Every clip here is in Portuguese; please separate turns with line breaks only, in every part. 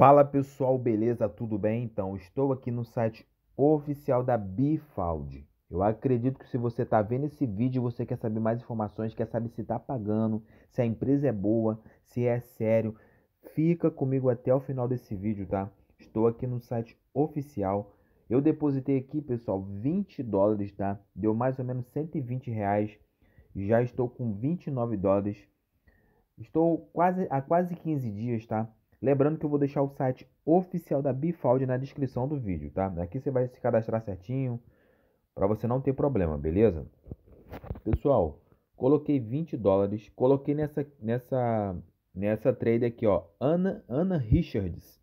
Fala pessoal, beleza? Tudo bem? Então, estou aqui no site oficial da Bifald. Eu acredito que se você está vendo esse vídeo, você quer saber mais informações, quer saber se está pagando, se a empresa é boa, se é sério. Fica comigo até o final desse vídeo, tá? Estou aqui no site oficial. Eu depositei aqui, pessoal, 20 dólares, tá? Deu mais ou menos 120 reais. Já estou com 29 dólares. Estou quase há quase 15 dias, tá? Lembrando que eu vou deixar o site oficial da Bifalde na descrição do vídeo, tá? Aqui você vai se cadastrar certinho para você não ter problema, beleza? Pessoal, coloquei 20 dólares, coloquei nessa nessa nessa trade aqui, ó, Ana Ana Richards.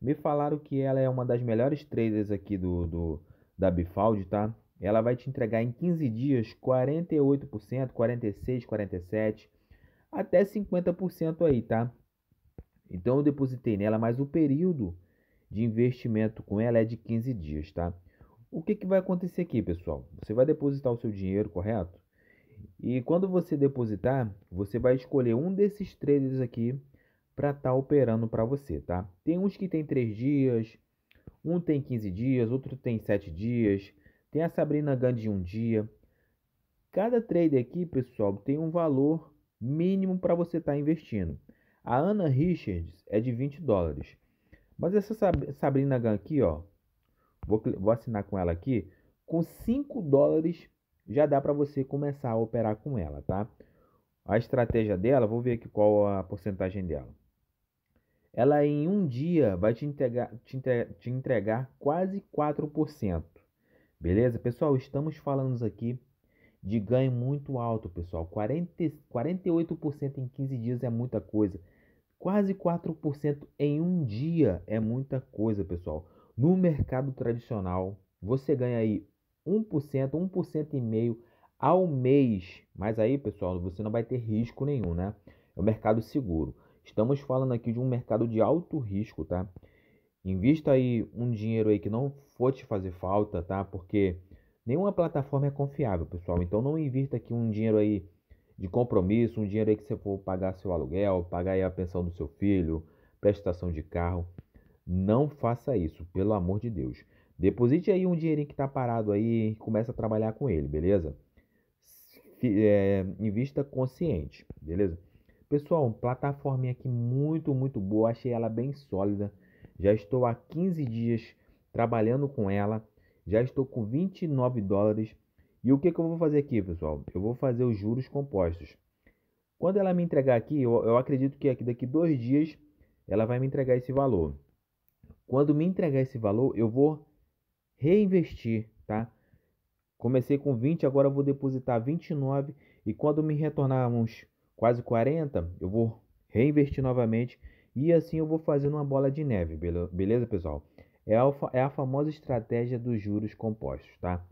Me falaram que ela é uma das melhores traders aqui do, do da Bifalde, tá? Ela vai te entregar em 15 dias 48%, 46, 47, até 50% aí, tá? Então eu depositei nela, mas o período de investimento com ela é de 15 dias, tá? O que, que vai acontecer aqui, pessoal? Você vai depositar o seu dinheiro, correto? E quando você depositar, você vai escolher um desses traders aqui para estar tá operando para você, tá? Tem uns que tem 3 dias, um tem 15 dias, outro tem 7 dias, tem a Sabrina Gandhi um dia. Cada trader aqui, pessoal, tem um valor mínimo para você estar tá investindo. A Anna Richards é de 20 dólares. Mas essa Sabrina Gunn aqui, ó. Vou, vou assinar com ela aqui. Com 5 dólares já dá para você começar a operar com ela, tá? A estratégia dela, vou ver aqui qual a porcentagem dela. Ela em um dia vai te entregar, te entregar, te entregar quase 4%. Beleza? Pessoal, estamos falando aqui de ganho muito alto, pessoal. 40, 48% em 15 dias é muita coisa. Quase 4% em um dia é muita coisa, pessoal. No mercado tradicional, você ganha aí 1%, 1% e meio ao mês. Mas aí, pessoal, você não vai ter risco nenhum, né? É o mercado seguro. Estamos falando aqui de um mercado de alto risco, tá? Invista aí um dinheiro aí que não for te fazer falta, tá? Porque nenhuma plataforma é confiável, pessoal. Então não invista aqui um dinheiro aí de compromisso, um dinheiro aí que você for pagar seu aluguel, pagar a pensão do seu filho, prestação de carro. Não faça isso, pelo amor de Deus. Deposite aí um dinheirinho que está parado aí e começa a trabalhar com ele, beleza? É, invista consciente, beleza? Pessoal, plataforma aqui muito, muito boa. Achei ela bem sólida. Já estou há 15 dias trabalhando com ela. Já estou com 29 dólares e o que, que eu vou fazer aqui, pessoal? Eu vou fazer os juros compostos. Quando ela me entregar aqui, eu, eu acredito que aqui daqui dois dias ela vai me entregar esse valor. Quando me entregar esse valor, eu vou reinvestir, tá? Comecei com 20, agora vou depositar 29 e quando me retornar uns quase 40, eu vou reinvestir novamente e assim eu vou fazendo uma bola de neve, beleza, pessoal? É a, é a famosa estratégia dos juros compostos, tá?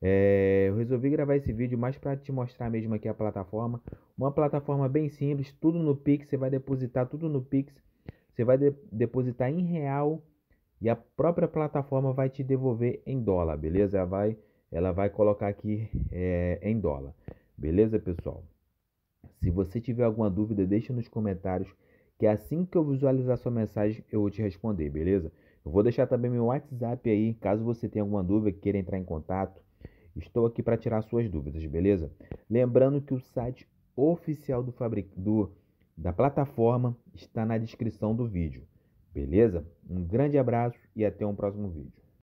É, eu resolvi gravar esse vídeo mais para te mostrar mesmo aqui a plataforma. Uma plataforma bem simples, tudo no Pix, você vai depositar tudo no Pix. Você vai de depositar em real e a própria plataforma vai te devolver em dólar, beleza? Ela vai, ela vai colocar aqui é, em dólar, beleza, pessoal? Se você tiver alguma dúvida, deixa nos comentários que é assim que eu visualizar sua mensagem, eu vou te responder, beleza? Eu vou deixar também meu WhatsApp aí, caso você tenha alguma dúvida, queira entrar em contato, Estou aqui para tirar suas dúvidas, beleza? Lembrando que o site oficial do, fabric... do da plataforma está na descrição do vídeo, beleza? Um grande abraço e até um próximo vídeo.